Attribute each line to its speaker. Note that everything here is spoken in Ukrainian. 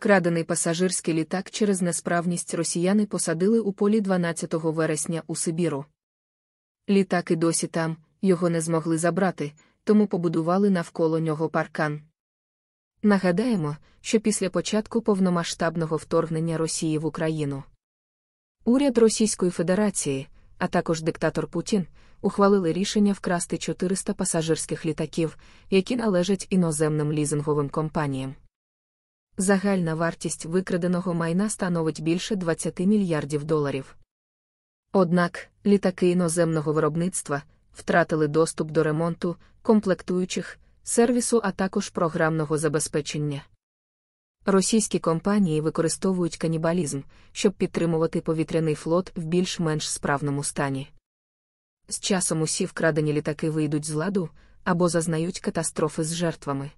Speaker 1: крадений пасажирський літак через несправність росіяни посадили у полі 12 вересня у Сибіру. Літак і досі там, його не змогли забрати, тому побудували навколо нього паркан. Нагадаємо, що після початку повномасштабного вторгнення Росії в Україну уряд Російської Федерації, а також диктатор Путін, ухвалили рішення вкрасти 400 пасажирських літаків, які належать іноземним лізинговим компаніям. Загальна вартість викраденого майна становить більше 20 мільярдів доларів. Однак літаки іноземного виробництва втратили доступ до ремонту, комплектуючих, сервісу, а також програмного забезпечення. Російські компанії використовують канібалізм, щоб підтримувати повітряний флот в більш-менш справному стані. З часом усі вкрадені літаки вийдуть з ладу або зазнають катастрофи з жертвами.